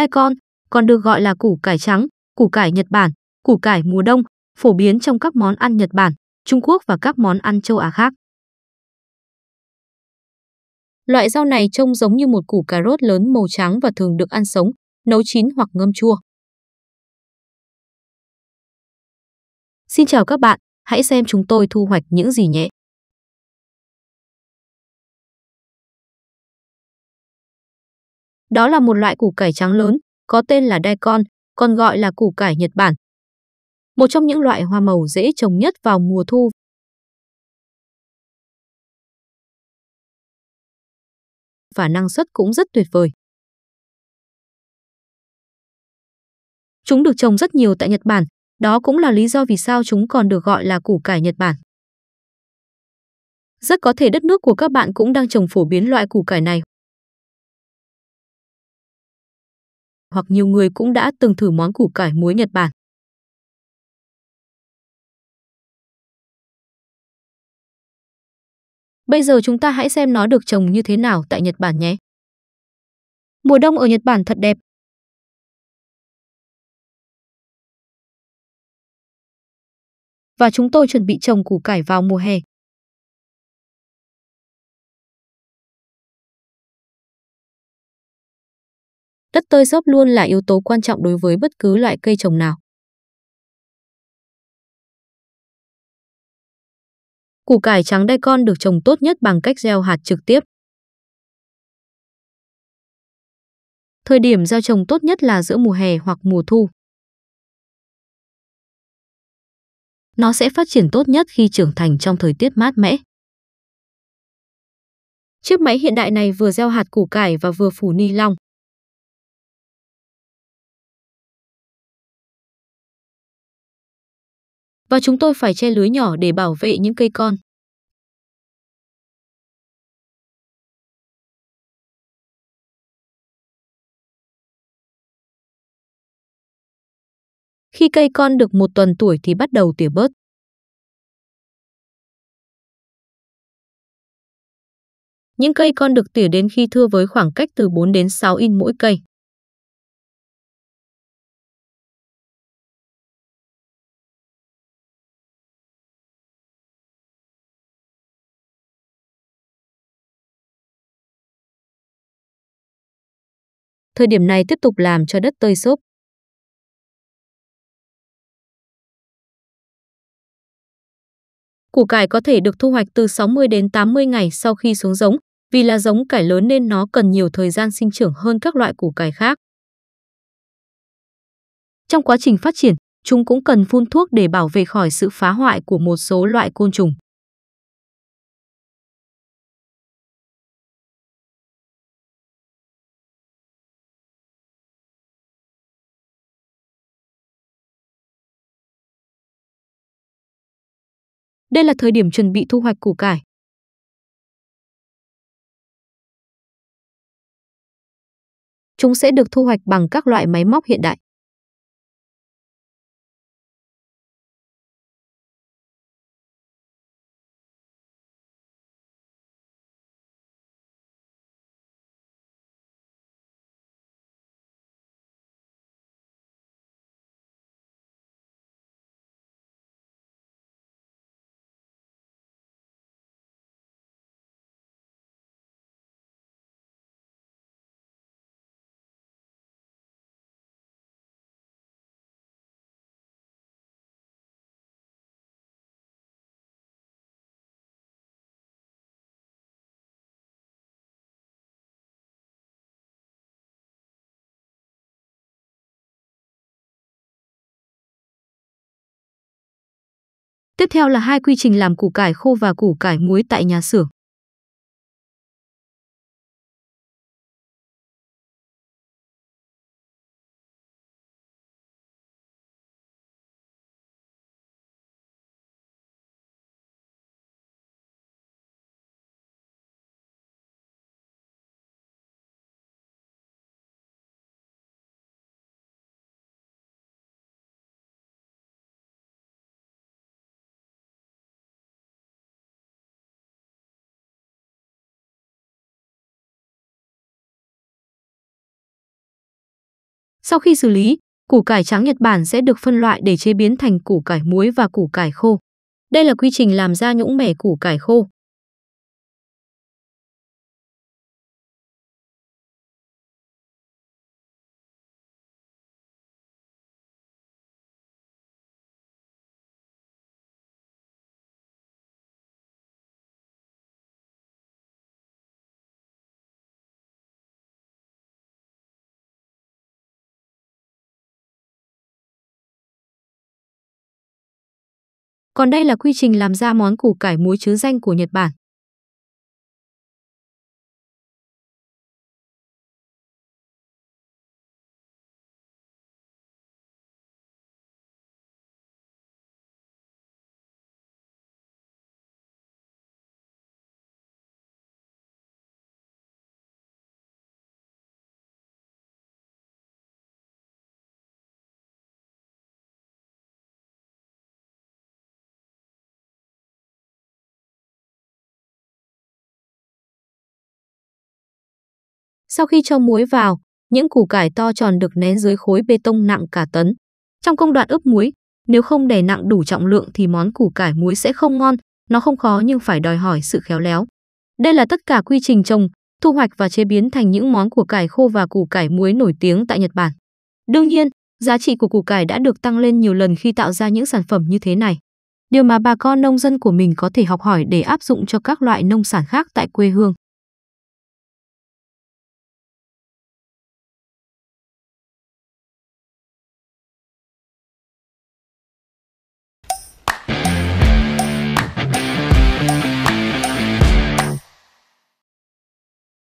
Daikon còn được gọi là củ cải trắng, củ cải Nhật Bản, củ cải mùa đông, phổ biến trong các món ăn Nhật Bản, Trung Quốc và các món ăn châu Á khác. Loại rau này trông giống như một củ cà rốt lớn màu trắng và thường được ăn sống, nấu chín hoặc ngâm chua. Xin chào các bạn, hãy xem chúng tôi thu hoạch những gì nhé! Đó là một loại củ cải trắng lớn, có tên là daikon, còn gọi là củ cải Nhật Bản. Một trong những loại hoa màu dễ trồng nhất vào mùa thu. Và năng suất cũng rất tuyệt vời. Chúng được trồng rất nhiều tại Nhật Bản, đó cũng là lý do vì sao chúng còn được gọi là củ cải Nhật Bản. Rất có thể đất nước của các bạn cũng đang trồng phổ biến loại củ cải này hoặc nhiều người cũng đã từng thử món củ cải muối Nhật Bản. Bây giờ chúng ta hãy xem nó được trồng như thế nào tại Nhật Bản nhé. Mùa đông ở Nhật Bản thật đẹp. Và chúng tôi chuẩn bị trồng củ cải vào mùa hè. đất tơi xốp luôn là yếu tố quan trọng đối với bất cứ loại cây trồng nào. Củ cải trắng đai con được trồng tốt nhất bằng cách gieo hạt trực tiếp. Thời điểm gieo trồng tốt nhất là giữa mùa hè hoặc mùa thu. Nó sẽ phát triển tốt nhất khi trưởng thành trong thời tiết mát mẻ. Chiếc máy hiện đại này vừa gieo hạt củ cải và vừa phủ ni lông. và chúng tôi phải che lưới nhỏ để bảo vệ những cây con. Khi cây con được một tuần tuổi thì bắt đầu tỉa bớt. Những cây con được tỉa đến khi thưa với khoảng cách từ 4 đến 6 in mỗi cây. Thời điểm này tiếp tục làm cho đất tơi xốp. Củ cải có thể được thu hoạch từ 60 đến 80 ngày sau khi xuống giống, vì là giống cải lớn nên nó cần nhiều thời gian sinh trưởng hơn các loại củ cải khác. Trong quá trình phát triển, chúng cũng cần phun thuốc để bảo vệ khỏi sự phá hoại của một số loại côn trùng. Đây là thời điểm chuẩn bị thu hoạch củ cải. Chúng sẽ được thu hoạch bằng các loại máy móc hiện đại. Tiếp theo là hai quy trình làm củ cải khô và củ cải muối tại nhà xưởng. Sau khi xử lý, củ cải trắng Nhật Bản sẽ được phân loại để chế biến thành củ cải muối và củ cải khô. Đây là quy trình làm ra nhũng mẻ củ cải khô. Còn đây là quy trình làm ra món củ cải muối chứ danh của Nhật Bản. Sau khi cho muối vào, những củ cải to tròn được nén dưới khối bê tông nặng cả tấn. Trong công đoạn ướp muối, nếu không đè nặng đủ trọng lượng thì món củ cải muối sẽ không ngon, nó không khó nhưng phải đòi hỏi sự khéo léo. Đây là tất cả quy trình trồng, thu hoạch và chế biến thành những món củ cải khô và củ cải muối nổi tiếng tại Nhật Bản. Đương nhiên, giá trị của củ cải đã được tăng lên nhiều lần khi tạo ra những sản phẩm như thế này. Điều mà bà con nông dân của mình có thể học hỏi để áp dụng cho các loại nông sản khác tại quê hương.